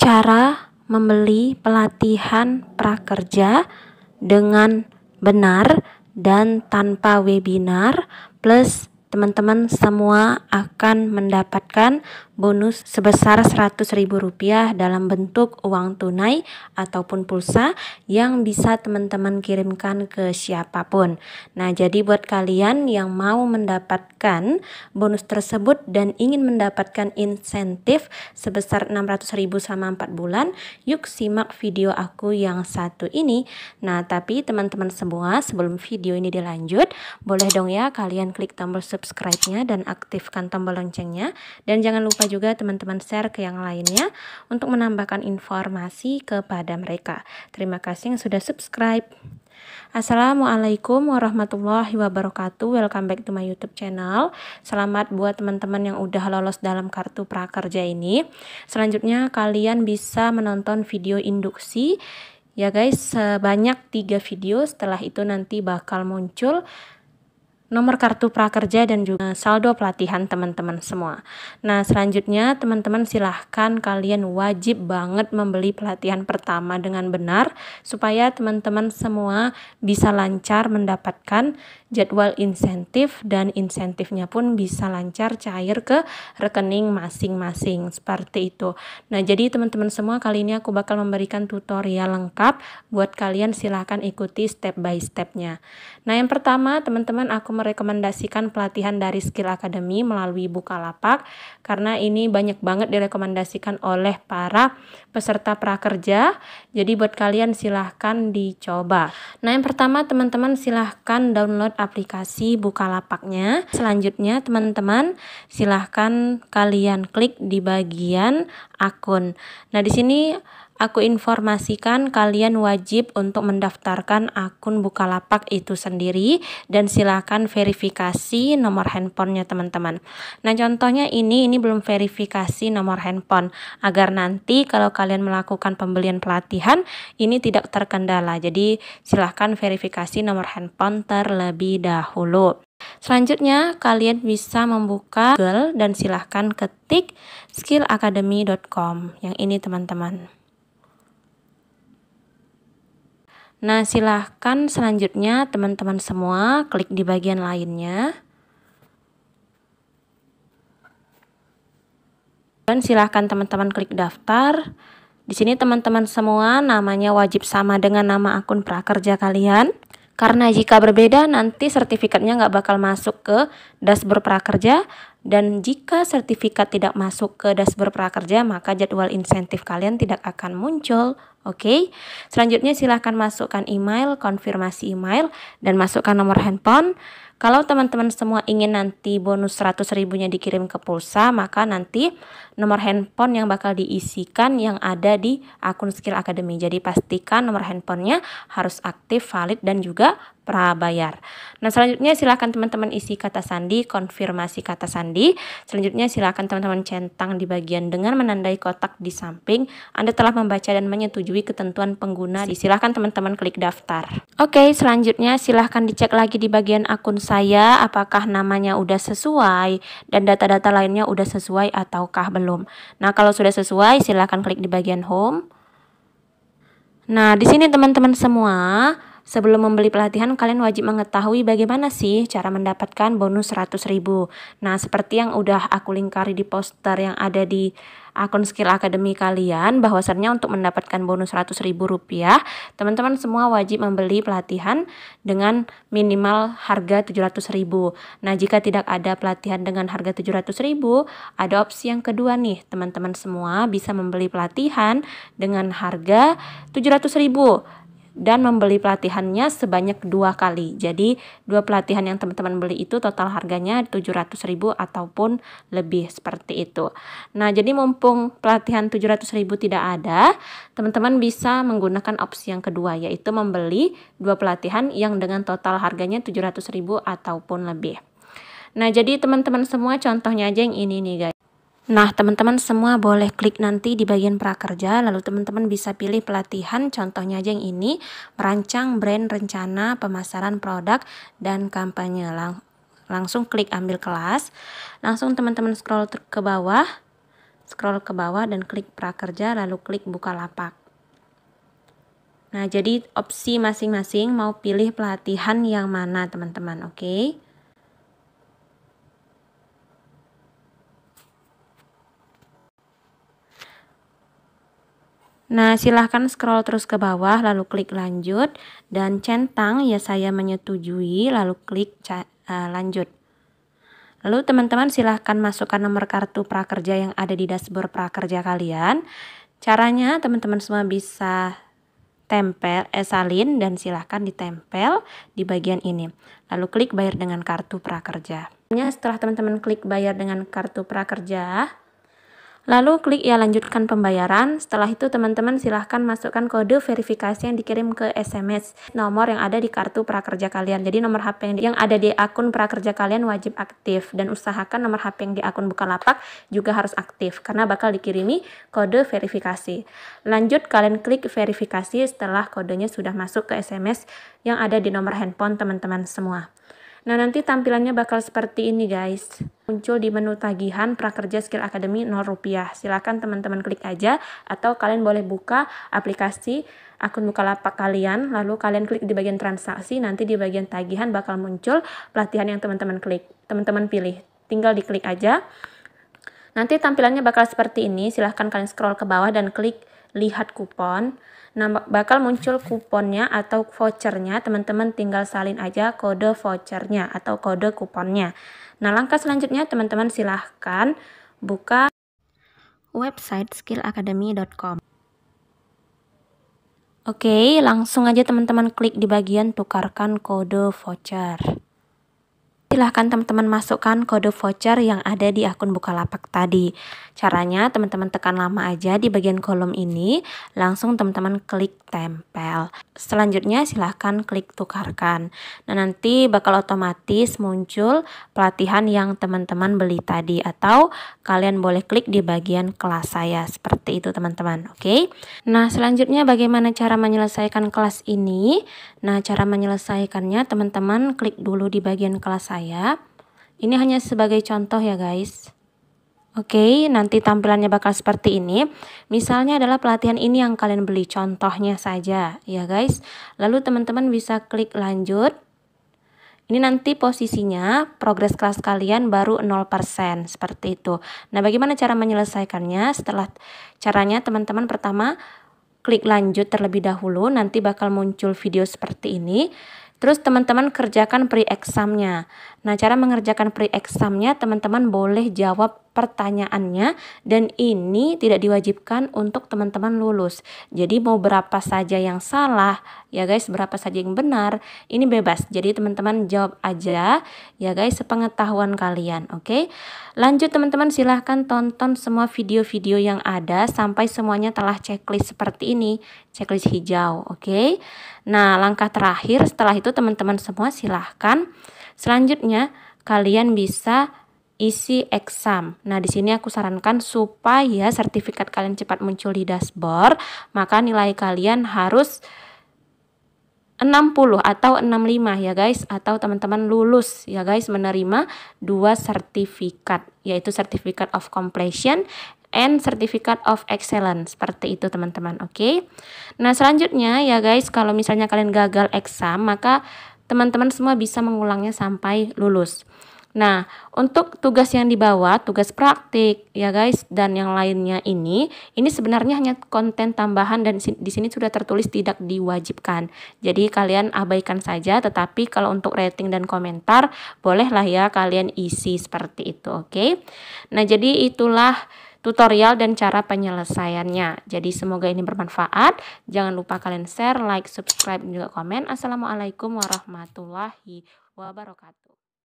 cara membeli pelatihan prakerja dengan benar dan tanpa webinar plus teman-teman semua akan mendapatkan bonus sebesar Rp100.000 dalam bentuk uang tunai ataupun pulsa yang bisa teman-teman kirimkan ke siapapun. Nah, jadi buat kalian yang mau mendapatkan bonus tersebut dan ingin mendapatkan insentif sebesar 600.000 selama 4 bulan, yuk simak video aku yang satu ini. Nah, tapi teman-teman semua sebelum video ini dilanjut, boleh dong ya kalian klik tombol subscribe-nya dan aktifkan tombol loncengnya dan jangan lupa juga teman-teman share ke yang lainnya untuk menambahkan informasi kepada mereka. Terima kasih yang sudah subscribe. Assalamualaikum warahmatullahi wabarakatuh Welcome back to my youtube channel Selamat buat teman-teman yang udah lolos dalam kartu prakerja ini Selanjutnya kalian bisa menonton video induksi Ya guys, sebanyak 3 video setelah itu nanti bakal muncul nomor kartu prakerja dan juga saldo pelatihan teman-teman semua. Nah, selanjutnya teman-teman silahkan kalian wajib banget membeli pelatihan pertama dengan benar supaya teman-teman semua bisa lancar mendapatkan jadwal insentif dan insentifnya pun bisa lancar cair ke rekening masing-masing seperti itu. Nah, jadi teman-teman semua kali ini aku bakal memberikan tutorial lengkap buat kalian silahkan ikuti step by stepnya. Nah, yang pertama teman-teman aku merekomendasikan pelatihan dari Skill Academy melalui Bukalapak karena ini banyak banget direkomendasikan oleh para peserta prakerja. Jadi buat kalian silahkan dicoba. Nah yang pertama teman-teman silahkan download aplikasi Bukalapaknya. Selanjutnya teman-teman silahkan kalian klik di bagian akun. Nah di sini aku informasikan kalian wajib untuk mendaftarkan akun Bukalapak itu sendiri dan silakan verifikasi nomor handphonenya teman-teman. Nah, contohnya ini ini belum verifikasi nomor handphone agar nanti kalau kalian melakukan pembelian pelatihan ini tidak terkendala. Jadi, silakan verifikasi nomor handphone terlebih dahulu. Selanjutnya, kalian bisa membuka Google dan silahkan ketik skillacademy.com yang ini teman-teman. Nah, silahkan selanjutnya teman-teman semua klik di bagian lainnya. Dan silahkan teman-teman klik daftar. Di sini teman-teman semua namanya wajib sama dengan nama akun prakerja kalian. Karena jika berbeda nanti sertifikatnya nggak bakal masuk ke dashboard prakerja dan jika sertifikat tidak masuk ke dashboard prakerja maka jadwal insentif kalian tidak akan muncul. Oke, okay? selanjutnya silahkan masukkan email, konfirmasi email, dan masukkan nomor handphone. Kalau teman-teman semua ingin nanti bonus 100 ribunya dikirim ke pulsa, maka nanti nomor handphone yang bakal diisikan yang ada di akun Skill Academy. Jadi pastikan nomor handphonenya harus aktif, valid, dan juga prabayar. Nah selanjutnya silakan teman-teman isi kata sandi, konfirmasi kata sandi. Selanjutnya silakan teman-teman centang di bagian dengan menandai kotak di samping. Anda telah membaca dan menyetujui ketentuan pengguna. Silahkan teman-teman klik daftar. Oke, selanjutnya silakan dicek lagi di bagian akun saya apakah namanya udah sesuai dan data-data lainnya udah sesuai ataukah belum. Nah, kalau sudah sesuai silahkan klik di bagian home. Nah, di sini teman-teman semua, Sebelum membeli pelatihan, kalian wajib mengetahui bagaimana sih cara mendapatkan bonus 100 Nah, seperti yang udah aku lingkari di poster yang ada di akun skill Academy kalian bahwasannya untuk mendapatkan bonus 100 ribu rupiah teman-teman semua wajib membeli pelatihan dengan minimal harga 700 ribu nah jika tidak ada pelatihan dengan harga 700 ribu ada opsi yang kedua nih teman-teman semua bisa membeli pelatihan dengan harga 700 ribu dan membeli pelatihannya sebanyak dua kali. Jadi dua pelatihan yang teman-teman beli itu total harganya 700 ribu ataupun lebih seperti itu. Nah jadi mumpung pelatihan 700 ribu tidak ada, teman-teman bisa menggunakan opsi yang kedua yaitu membeli dua pelatihan yang dengan total harganya 700 ribu ataupun lebih. Nah jadi teman-teman semua contohnya aja yang ini nih guys. Nah, teman-teman semua boleh klik nanti di bagian prakerja, lalu teman-teman bisa pilih pelatihan, contohnya aja yang ini, merancang brand rencana pemasaran produk dan kampanye. Lang langsung klik ambil kelas, langsung teman-teman scroll ke bawah, scroll ke bawah dan klik prakerja, lalu klik buka lapak. Nah, jadi opsi masing-masing mau pilih pelatihan yang mana teman-teman, oke? okay? Nah, silahkan scroll terus ke bawah, lalu klik lanjut, dan centang ya saya menyetujui, lalu klik uh, lanjut. Lalu teman-teman silahkan masukkan nomor kartu prakerja yang ada di dashboard prakerja kalian. Caranya teman-teman semua bisa tempel, eh, salin dan silahkan ditempel di bagian ini. Lalu klik bayar dengan kartu prakerja. Setelah teman-teman klik bayar dengan kartu prakerja, Lalu klik ya lanjutkan pembayaran. Setelah itu teman-teman silahkan masukkan kode verifikasi yang dikirim ke SMS nomor yang ada di kartu prakerja kalian. Jadi nomor HP yang, ada di akun prakerja kalian wajib aktif dan usahakan nomor HP yang di akun Bukalapak juga harus aktif karena bakal dikirimi kode verifikasi. Lanjut kalian klik verifikasi setelah kodenya sudah masuk ke SMS yang ada di nomor handphone teman-teman semua. Nah, nanti tampilannya bakal seperti ini, guys. Muncul di menu tagihan Prakerja Skill Academy 0 rupiah. Silakan teman-teman klik aja atau kalian boleh buka aplikasi akun Bukalapak kalian, lalu kalian klik di bagian transaksi, nanti di bagian tagihan bakal muncul pelatihan yang teman-teman klik. Teman-teman pilih, tinggal diklik aja. Nanti tampilannya bakal seperti ini, silahkan kalian scroll ke bawah dan klik lihat kupon. Nah, bakal muncul kuponnya atau vouchernya, teman-teman tinggal salin aja kode vouchernya atau kode kuponnya. Nah, langkah selanjutnya teman-teman silahkan buka website skillacademy.com. Oke, langsung aja teman-teman klik di bagian tukarkan kode voucher silahkan teman-teman masukkan kode voucher yang ada di akun Bukalapak tadi. Caranya teman-teman tekan lama aja di bagian kolom ini, langsung teman-teman klik tempel. Selanjutnya silahkan klik tukarkan. Nah nanti bakal otomatis muncul pelatihan yang teman-teman beli tadi atau kalian boleh klik di bagian kelas saya seperti itu teman-teman. Oke. Nah selanjutnya bagaimana cara menyelesaikan kelas ini? Nah cara menyelesaikannya teman-teman klik dulu di bagian kelas saya sayap. Ini hanya sebagai contoh ya guys. Oke, nanti tampilannya bakal seperti ini. Misalnya adalah pelatihan ini yang kalian beli, contohnya saja ya guys. Lalu teman-teman bisa klik lanjut. Ini nanti posisinya progres kelas kalian baru 0% seperti itu. Nah, bagaimana cara menyelesaikannya? Setelah caranya teman-teman pertama klik lanjut terlebih dahulu, nanti bakal muncul video seperti ini. Terus teman-teman kerjakan pre-examnya. Nah, cara mengerjakan pre examnya teman-teman boleh jawab pertanyaannya dan ini tidak diwajibkan untuk teman-teman lulus. Jadi mau berapa saja yang salah, ya guys, berapa saja yang benar, ini bebas. Jadi teman-teman jawab aja ya guys sepengetahuan kalian, oke? Okay? Lanjut teman-teman silahkan tonton semua video-video yang ada sampai semuanya telah checklist seperti ini, checklist hijau, oke? Okay? Nah, langkah terakhir setelah itu teman-teman semua silahkan Selanjutnya, kalian bisa isi exam. Nah, di sini aku sarankan supaya sertifikat kalian cepat muncul di dashboard, maka nilai kalian harus 60 atau 65 ya guys atau teman-teman lulus ya guys menerima dua sertifikat yaitu sertifikat of completion and certificate of excellence seperti itu teman-teman oke okay? nah selanjutnya ya guys kalau misalnya kalian gagal exam maka teman-teman semua bisa mengulangnya sampai lulus. Nah, untuk tugas yang dibawa, tugas praktik ya guys dan yang lainnya ini, ini sebenarnya hanya konten tambahan dan di sini sudah tertulis tidak diwajibkan. Jadi kalian abaikan saja, tetapi kalau untuk rating dan komentar bolehlah ya kalian isi seperti itu, oke? Okay? Nah, jadi itulah tutorial dan cara penyelesaiannya. Jadi semoga ini bermanfaat. Jangan lupa kalian share, like, subscribe, dan juga komen. Assalamualaikum warahmatullahi wabarakatuh.